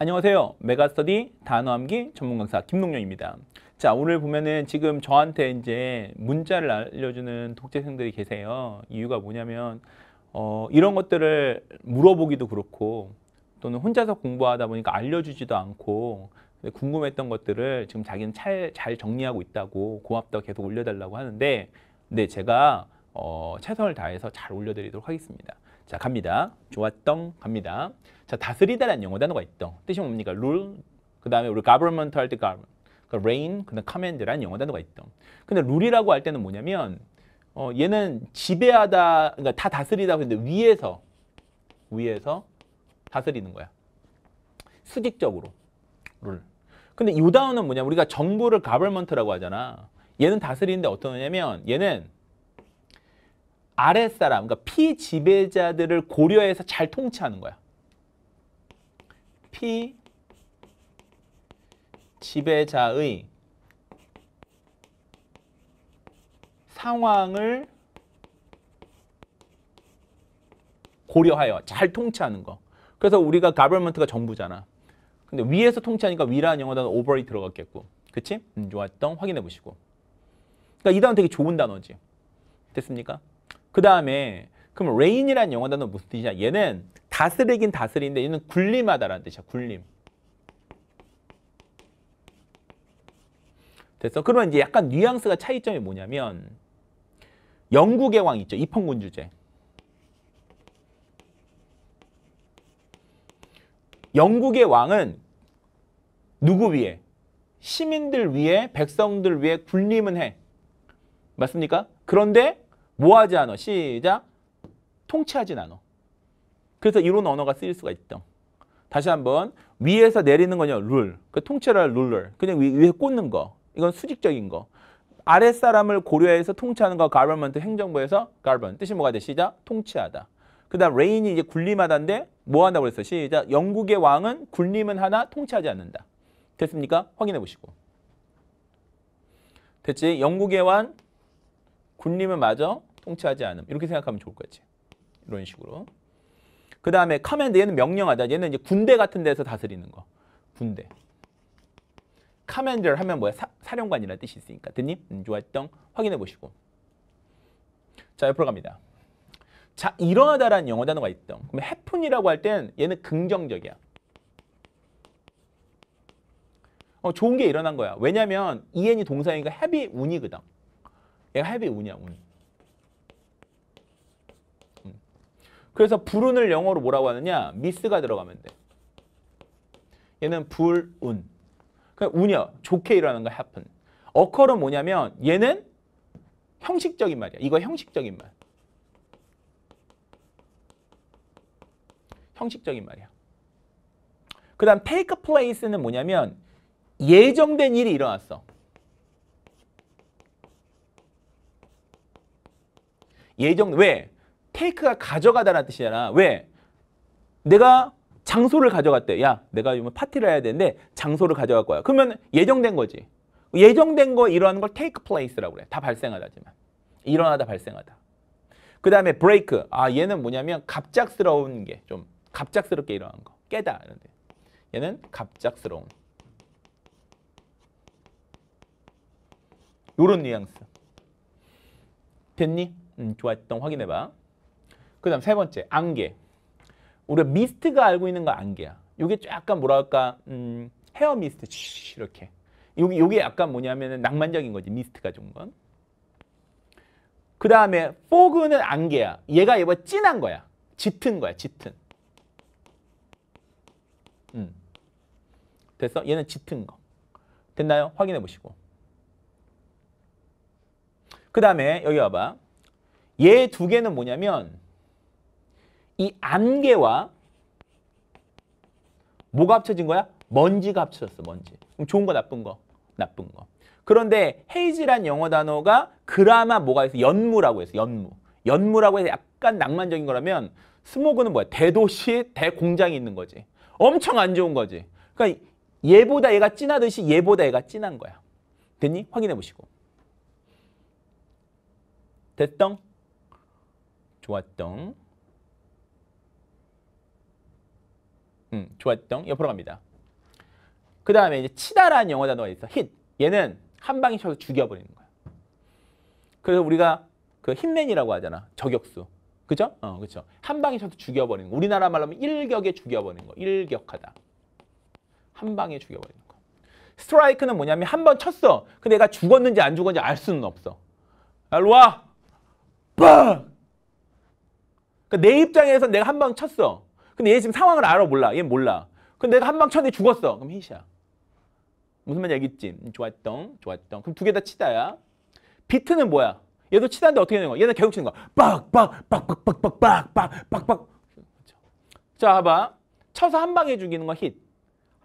안녕하세요. 메가스터디 단어 암기 전문 강사 김동영입니다. 자, 오늘 보면은 지금 저한테 이제 문자를 알려주는 독재생들이 계세요. 이유가 뭐냐면 어, 이런 것들을 물어보기도 그렇고 또는 혼자서 공부하다 보니까 알려주지도 않고 궁금했던 것들을 지금 자기는 잘, 잘 정리하고 있다고 고맙다 계속 올려달라고 하는데 근 네, 제가 어, 최선을 다해서 잘 올려드리도록 하겠습니다. 자 갑니다. 좋았던 갑니다. 자 다스리다라는 영어 단어가 있죠. 뜻이 뭡니까? 룰. 그 다음에 우리 government 할 때 government 그 r e i n 그 다음 command라는 영어 단어가 있죠. 근데 룰이라고할 때는 뭐냐면 어, 얘는 지배하다 그러니까 다 다스리다 는데 위에서 위에서 다스리는 거야. 수직적으로 룰. 근데 요 단어는 뭐냐 우리가 정부를 government라고 하잖아. 얘는 다스리는데 어떠냐면 얘는 아랫사람, 그러니까 피지배자들을 고려해서 잘 통치하는 거야. 피 지배자의 상황을 고려하여 잘 통치하는 거. 그래서 우리가 가버먼트가 정부잖아. 근데 위에서 통치하니까 위라는 영어 단어 오버이 들어갔겠고. 그치? 음, 좋았던 확인해 보시고. 그러니까 이 단어 되게 좋은 단어지. 됐습니까? 그 다음에 그럼 reign이란 영어 단어 무슨 뜻이냐? 얘는 다스리긴 다스리는데 얘는 군림하다라는 뜻이야. 군림. 됐어? 그러면 이제 약간 뉘앙스가 차이점이 뭐냐면 영국의 왕 있죠. 입헌군주제. 영국의 왕은 누구 위에? 시민들 위에, 백성들 위에 군림은 해. 맞습니까? 그런데 뭐하지 않아 시작. 통치하진 않아 그래서 이런 언어가 쓰일 수가 있다. 다시 한번 위에서 내리는 거냐 룰. 그 통치를 룰을. 그냥 위, 에 꽂는 거. 이건 수직적인 거. 아랫사람을 고려해서 통치하는 거 government 행정부에서 govern 뜻이 뭐가 돼? 시작 통치하다. 그 다음 레인이 이제 군림하다인데 뭐 한다고 그랬어? 시작 영국의 왕은 군림은 하나 통치하지 않는다. 됐습니까? 확인해 보시고. 됐지? 영국의 왕 군림은 맞아? 통치하지 않음. 이렇게 생각하면 좋을 거지. 이런 식으로. 그 다음에 카멘드 얘는 명령하다. 얘는 이제 군대 같은 데서 다스리는 거. 군대. 카멘드를 하면 뭐야? 사, 령관이라는 뜻이 있으니까. 됐니? 음, 좋았던 확인해 보시고. 자, 옆으로 갑니다. 자, 일어나다라는 영어 단어가 있던. 그럼 해픈이라고 할 땐 얘는 긍정적이야. 어, 좋은 게 일어난 거야. 왜냐면 하 e 이 동사이니까 해비 운이거든. 얘가 해비 운이야, 운. 그래서 불운을 영어로 뭐라고 하느냐? 미스가 들어가면 돼. 얘는 불운. 운이야. 좋게 일어나는 거 h a p 어컬은 뭐냐면 얘는 형식적인 말이야. 이거 형식적인 말. 형식적인 말이야. 그 다음 take p l a 는 뭐냐면 예정된 일이 일어났어. 예정, 왜? 테이크가 가져가다라는 뜻이잖아. 왜? 내가 장소를 가져갔대. 야, 내가 파티를 해야 되는데 장소를 가져갈 거야. 그러면 예정된 거지. 예정된 거 일어나는 걸 t 이크플레이스라고 그래. 다 발생하다지만. 일어나다 발생하다. 그 다음에 브레이크. 아, 얘는 뭐냐면 갑작스러운 게 좀 갑작스럽게 일어난 거. 깨다. 이런데. 얘는 갑작스러운. 요런 뉘앙스. 됐니? 음, 좋았던 확인해봐. 그 다음 세 번째, 안개. 우리가 미스트가 알고 있는 거 안개야. 이게 약간 뭐랄까, 음, 헤어 미스트, 이렇게. 요게, 요게 약간 뭐냐면 낭만적인 거지, 미스트가 좋 건. 그 다음에 포그는 안개야. 얘가 얘보 진한 거야. 짙은 거야, 짙은. 음. 됐어? 얘는 짙은 거. 됐나요? 확인해 보시고. 그 다음에 여기 와봐. 얘 두 개는 뭐냐면 이 안개와 뭐가 합쳐진 거야? 먼지가 합쳐졌어, 먼지. 그럼 좋은 거, 나쁜 거, 나쁜 거. 그런데 헤이즈란 영어 단어가 그라마 뭐가 있어? 연무라고 했어, 연무. 연무라고 해서 약간 낭만적인 거라면 스모그는 뭐야? 대도시, 대공장이 있는 거지. 엄청 안 좋은 거지. 그러니까 얘보다 얘가 진하듯이 얘보다 얘가 진한 거야. 됐니? 확인해 보시고. 됐덩? 좋았덩? 음, 좋았던 옆으로 갑니다. 그 다음에 이제 치다라는 영어 단어가 있어. h 얘는 한 방에 쳐서 죽여버리는 거야. 그래서 우리가 그 힘맨이라고 하잖아. 저격수. 그죠? 어, 그죠. 한 방에 쳐서 죽여버리는 거. 우리나라 말로 하면 일격에 죽여버리는 거. 일격하다. 한 방에 죽여버리는 거. 스트라이크는 뭐냐면 한 번 쳤어. 근데 얘가 죽었는지 안 죽었는지 알 수는 없어. 일로 와! 빵! 그러니까 입장에서 내가 한 방 쳤어. 근데 얘 지금 상황을 알아 몰라. 얘 몰라. 근데 내가 한 방 쳤는데 죽었어. 그럼 히샤 무슨 말인지 알겠지? 음, 좋았던, 좋았던. 그럼 두 개 다 치다야. 비트는 뭐야? 얘도 치다는데 어떻게 되는 거야? 얘는 계속 치는 거야. 빡, 빡, 빡, 빡, 빡, 빡, 빡, 빡, 빡, 빡. 그렇죠. 자, 봐봐. 쳐서 한 방에 죽이는 거 힛.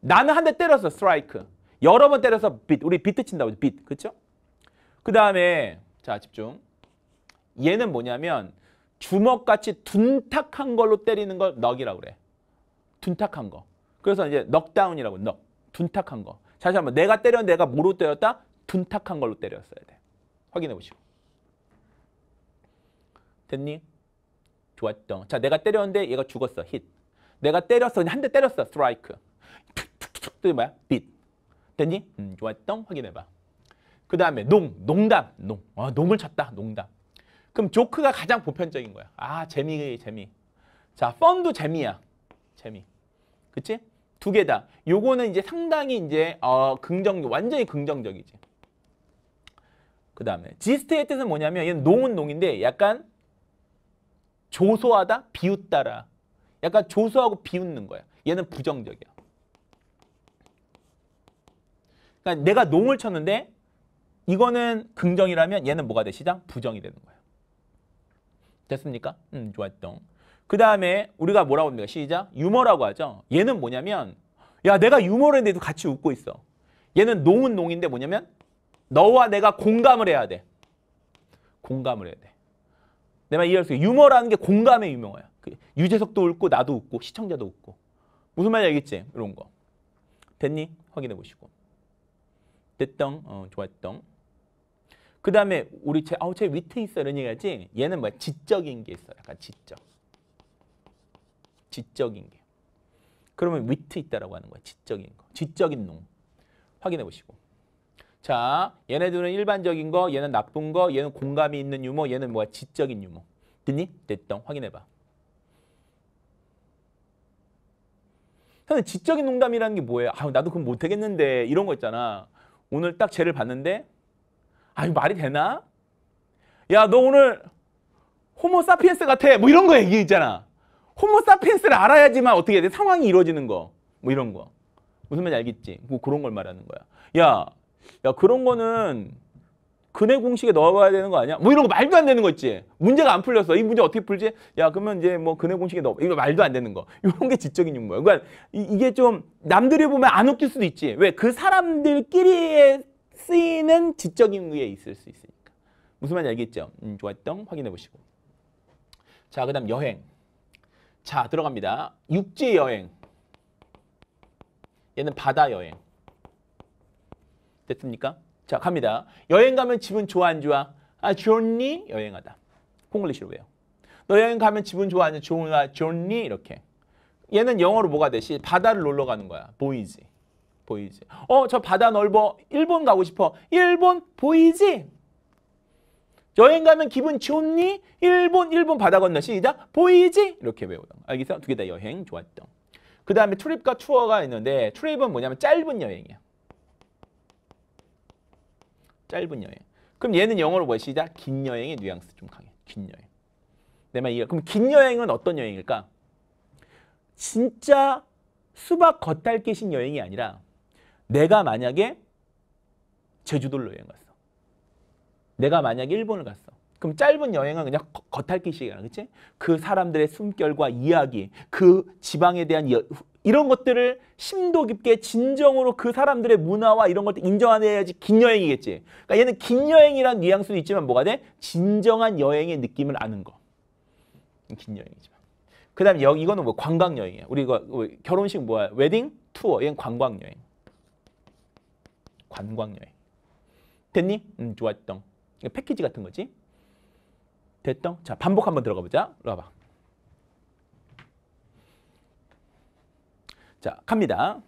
나는 한 대때려서 스트라이크. 여러 번 때려서 빛. 우리 비트 친다고, 빛. 그쵸? 그 다음에, 자, 집중. 얘는 뭐냐면, 주먹같이 둔탁한 걸로 때리는 걸 넉이라고 그래. 둔탁한 거. 그래서 이제 넉다운이라고 넉. 둔탁한 거. 다시 한번 내가 때렸는데 내가 뭐로 때렸다? 둔탁한 걸로 때렸어야 돼. 확인해 보시고. 됐니? 좋았던 자, 내가 때렸는데 얘가 죽었어. 힛. 내가 때렸어. 한 대 때렸어. 스트라이크. 툭툭툭 또 뭐야? 빛. 됐니? 음, 좋았던 확인해 봐. 그 다음에 농, 농담, 농. 아, 농을 쳤다, 농담. 그럼 조크가 가장 보편적인 거야. 아, 재미, 재미. 자, 펀도 재미야. 재미. 그치? 두 개다. 요거는 이제 상당히 이제 어, 긍정, 완전히 긍정적이지. 그 다음에 지스트의 뜻은 뭐냐면 얘는 농은 농인데 약간 조소하다, 비웃다라. 약간 조소하고 비웃는 거야. 얘는 부정적이야. 그러니까 내가 농을 쳤는데 이거는 긍정이라면 얘는 뭐가 돼? 시장? 부정이 되는 거야. 됐습니까? 음, 좋았죠. 그 다음에 우리가 뭐라고 합니까? 시작. 유머라고 하죠. 얘는 뭐냐면 야 내가 유머를 했는데도 같이 웃고 있어. 얘는 농은 농인데 뭐냐면 너와 내가 공감을 해야 돼. 공감을 해야 돼. 내말 이해할 수 있어. 유머라는 게 공감의 유명해요. 그 유재석도 웃고 나도 웃고 시청자도 웃고. 무슨 말인지 알겠지? 이런 거. 됐니? 확인해 보시고. 됐덩, 어, 좋았덩. 그 다음에 우리 제, 아우 제 위트 있어 이런 얘기하지 얘는 뭐야 지적인 게 있어 약간 지적 지적인 게 그러면 위트 있다라고 하는 거야 지적인 거 지적인 놈 확인해 보시고 자 얘네들은 일반적인 거 얘는 나쁜 거 얘는 공감이 있는 유머 얘는 뭐야 지적인 유머 됐니? 됐던 확인해 봐 사실 지적인 농담이라는 게 뭐예요? 아 나도 그건 못하겠는데 이런 거 있잖아 오늘 딱 쟤를 봤는데 아, 이 말이 되나? 야, 너 오늘 호모 사피엔스 같아. 뭐 이런 거 얘기 있잖아. 호모 사피엔스를 알아야지만 어떻게 해야 돼? 상황이 이루어지는 거. 뭐 이런 거. 무슨 말인지 알겠지? 뭐 그런 걸 말하는 거야. 야, 야, 그런 거는 근의 공식에 넣어봐야 되는 거 아니야? 뭐 이런 거 말도 안 되는 거 있지. 문제가 안 풀렸어. 이 문제 어떻게 풀지? 야, 그러면 이제 뭐근의 공식에 넣어. 이거 말도 안 되는 거. 이런 게 지적인 유머야. 그러니까 이, 게좀 남들이 보면 안 웃길 수도 있지. 왜? 그 사람들끼리의 쓰이는 지적인 의에 있을 수 있으니까. 무슨 말인지 알겠죠? 음, 좋았던 확인해 보시고. 자, 그 다음 여행. 자, 들어갑니다. 육지 여행. 얘는 바다 여행. 됐습니까? 자, 갑니다. 여행 가면 기분 좋아, 안 좋아? 아, 좋니? 여행하다. 콩글리시로 왜요? 너 여행 가면 기분 좋아, 안 좋아, 좋니? 이렇게. 얘는 영어로 뭐가 되시? 바다를 놀러 가는 거야. 보이지. 보이지. 어, 저 바다 넓어. 일본 가고 싶어. 일본 보이지? 여행 가면 기분 좋니? 일본, 일본 바다 건너 시작. 보이지? 이렇게 외우던 거. 알겠어? 두 개 다 여행 좋았던. 그 다음에 트립과 투어가 있는데 트립은 뭐냐면 짧은 여행이야. 짧은 여행. 그럼 얘는 영어로 뭐 시작? 긴 여행의 뉘앙스 좀 강해. 긴 여행. 내말 이해. 그럼 긴 여행은 어떤 여행일까? 진짜 수박 겉핥기식 여행이 아니라 내가 만약에 제주도를 여행 갔어. 내가 만약에 일본을 갔어. 그럼 짧은 여행은 그냥 겉핥기시이야 그치? 그 사람들의 숨결과 이야기, 그 지방에 대한 여, 이런 것들을 심도 깊게 진정으로 그 사람들의 문화와 이런 것들 인정해야지 긴 여행이겠지. 그러니까 얘는 긴 여행이란 뉘앙스도 있지만 뭐가 돼? 진정한 여행의 느낌을 아는 거. 긴 여행이지만. 그 다음에 이거는 뭐 관광여행이야. 우리 이거 뭐 결혼식 뭐야? 웨딩? 투어. 얘는 관광여행. 관광여행. 됐니? 음, 좋았던. 패키지 같은 거지. 됐던. 자, 반복 한번 들어가 보자. 와봐. 자, 갑니다.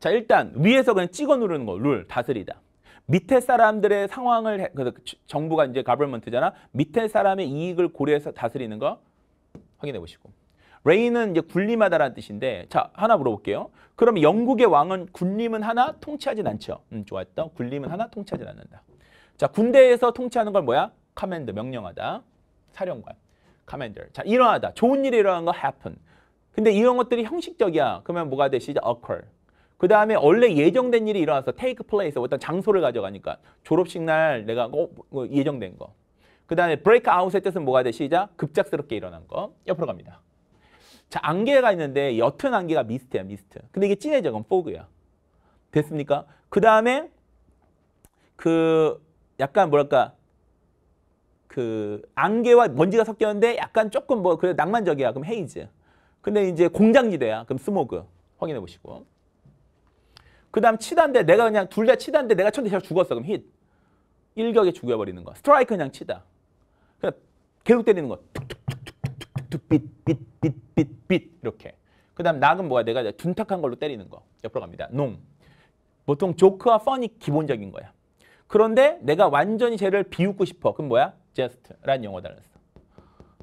자, 일단 위에서 그냥 찍어 누르는 거, 룰, 다스리다. 밑에 사람들의 상황을 해, 그래서 정부가 이제 가버먼트잖아. 밑에 사람의 이익을 고려해서 다스리는 거 확인해 보시고. 레이는 이제 군림하다라는 뜻인데 자 하나 물어볼게요. 그럼 영국의 왕은 군림은 하나 통치하진 않죠. 음, 좋았다. 군림은 하나 통치하지 않는다. 자 군대에서 통치하는 건 뭐야? 커맨드 명령하다. 사령관. 커맨더. 자 일어나다. 좋은 일이 일어난 거 happen. 근데 이런 것들이 형식적이야. 그러면 뭐가 되시죠? occur. 그 다음에 원래 예정된 일이 일어나서 take place 어떤 장소를 가져가니까 졸업식 날 내가 어, 뭐 예정된 거. 그 다음에 break out의 뜻은 뭐가 되시자 급작스럽게 일어난 거. 옆으로 갑니다. 자, 안개가 있는데 옅은 안개가 미스트야, 미스트. 근데 이게 진해져, 그럼 포그야. 됐습니까? 그 다음에 그 약간 뭐랄까 그 안개와 먼지가 섞였는데 약간 조금 뭐 그래 낭만적이야. 그럼 헤이즈. 근데 이제 공장지대야. 그럼 스모그. 확인해 보시고. 그 다음 치단데 내가 그냥 둘 다 치단데 내가 쳤는데 제가 죽었어. 그럼 힛. 일격에 죽여버리는 거. 스트라이크 그냥 치다. 그냥 그러니까 계속 때리는 거. 툭툭툭. 툭빛, 빛, 빛, 빛, 빛 이렇게. 그 다음 낙은 뭐야? 내가 둔탁한 걸로 때리는 거. 옆으로 갑니다. 농. 보통 조크와 펀이 기본적인 거야. 그런데 내가 완전히 쟤를 비웃고 싶어. 그럼 뭐야? 제스트라는 영어 달렸어.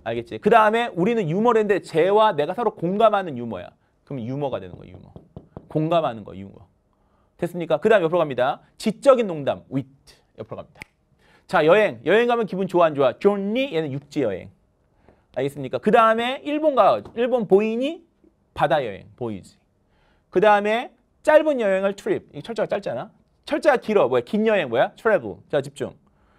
알겠지? 그 다음에 우리는 유머랜데 쟤와 내가 서로 공감하는 유머야. 그럼 유머가 되는 거야, 유머. 공감하는 거, 유머. 됐습니까? 그 다음 옆으로 갑니다. 지적인 농담, 위트. 옆으로 갑니다. 자, 여행. 여행 가면 기분 좋아, 안 좋아? 존니 얘는 육지 여행. 알겠습니까? 그 다음에 일본가 일본 보이니 바다 여행 보이지. 그 다음에 짧은 여행을 트립. 이 철자가 짧잖아. 철자가 길어. 뭐야? 긴 여행 뭐야? 트래블. 자 집중.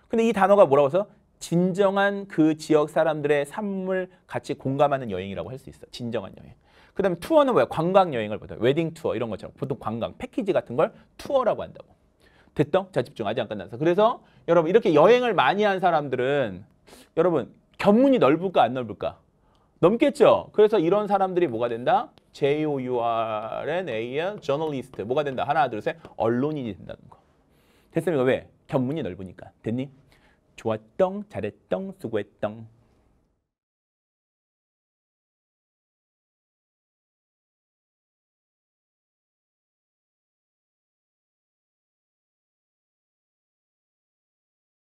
근데 이 단어가 뭐라고 해서 진정한 그 지역 사람들의 삶을 같이 공감하는 여행이라고 할 수 있어. 진정한 여행. 그 다음에 투어는 뭐야? 관광 여행을 보다. 웨딩 투어 이런 것처럼 보통 관광 패키지 같은 걸 투어라고 한다고. 됐죠? 자 집중 아직 안 끝났어. 그래서 여러분 이렇게 여행을 많이 한 사람들은 여러분 견문이 넓을까 안 넓을까? 넘겠죠. 그래서 이런 사람들이 뭐가 된다? J-O-U-R-N-A-N, 저널리스트. 뭐가 된다? 하나, 둘, 셋. 언론인이 된다는 거. 됐습니까? 왜? 견문이 넓으니까. 됐니? 좋았덩, 잘했덩, 수고했덩.